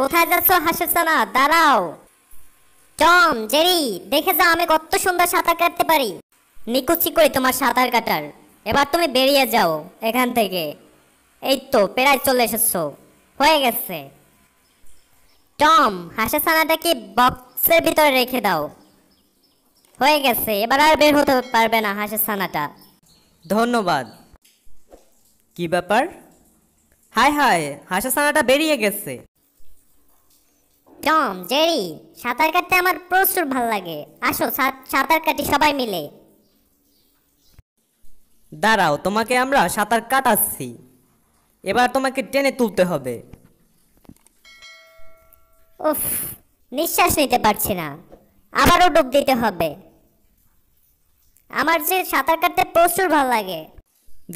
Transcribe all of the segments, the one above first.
কোথায় যাচ্ছ না দাঁড়াও টম জেরি দেখে যাও আমি কত সুন্দর সাঁতার কাটতে পারি নিকুচি করি তোমার সাঁতার কাটার এবার তুমি বেরিয়ে যাও এখান থেকে এই তো প্রায় চলে এসেছো হয়ে গেছে টম কি বক্সের ভিতরে রেখে দাও হয়ে গেছে এবার আর বের হতে পারবে না ছানাটা ধন্যবাদ কি ব্যাপার হায় হায় ছানাটা বেরিয়ে গেছে টম জেরি সাঁতার কাটতে আমার প্রচুর ভাল লাগে আসো সাঁতার কাটি সবাই মিলে দাঁড়াও তোমাকে আমরা সাঁতার কাটাচ্ছি এবার তোমাকে টেনে তুলতে হবে উফ নিঃশ্বাস নিতে পারছি না আবারও ডুব দিতে হবে আমার যে সাঁতার কাটতে প্রচুর ভাল লাগে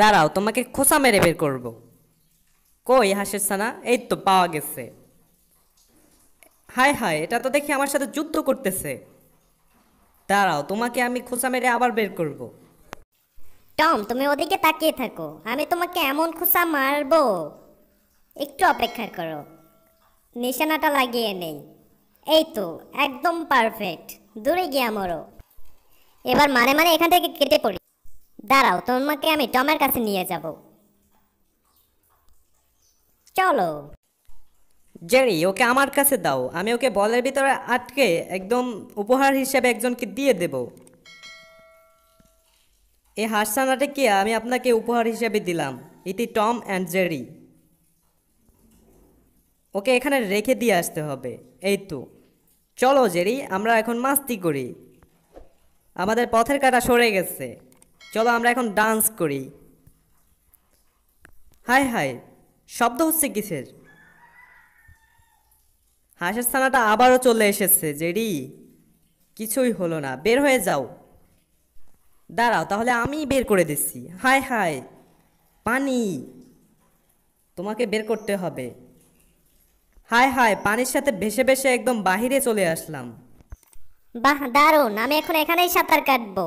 দাঁড়াও তোমাকে খোসা মেরে বের করবো কই হাসের সানা এই তো পাওয়া গেছে হায় হায় এটা তো দেখি আমার সাথে যুদ্ধ করতেছে দাঁড়াও তোমাকে আমি খোঁচা মেরে আবার বের করব টম তুমি ওদিকে তাকিয়ে থাকো আমি তোমাকে এমন খোঁচা মারবো একটু অপেক্ষা করো নিশানাটা লাগিয়ে নেই এই তো একদম পারফেক্ট দূরে গিয়ে মরো এবার মানে মানে এখান থেকে কেটে পড়ি দাঁড়াও তোমাকে আমি টমের কাছে নিয়ে যাব চলো জেরি ওকে আমার কাছে দাও আমি ওকে বলের ভিতরে আটকে একদম উপহার হিসেবে একজনকে দিয়ে দেব এই কি আমি আপনাকে উপহার হিসেবে দিলাম ইতি টম অ্যান্ড জেরি ওকে এখানে রেখে দিয়ে আসতে হবে এই তো চলো জেরি আমরা এখন মাস্তি করি আমাদের পথের কাটা সরে গেছে চলো আমরা এখন ডান্স করি হাই হাই শব্দ হচ্ছে কিসের হাঁসের ছানাটা আবারও চলে এসেছে জেডি কিছুই হলো না বের হয়ে যাও দাঁড়াও তাহলে আমি বের করে দিচ্ছি হায় হায় পানি তোমাকে বের করতে হবে হায় হায় পানির সাথে ভেসে ভেসে একদম বাহিরে চলে আসলাম বাহ দারুণ আমি এখন এখানেই সাঁতার কাটবো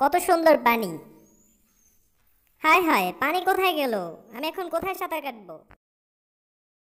কত সুন্দর পানি হায় হায় পানি কোথায় গেল আমি এখন কোথায় সাঁতার কাটব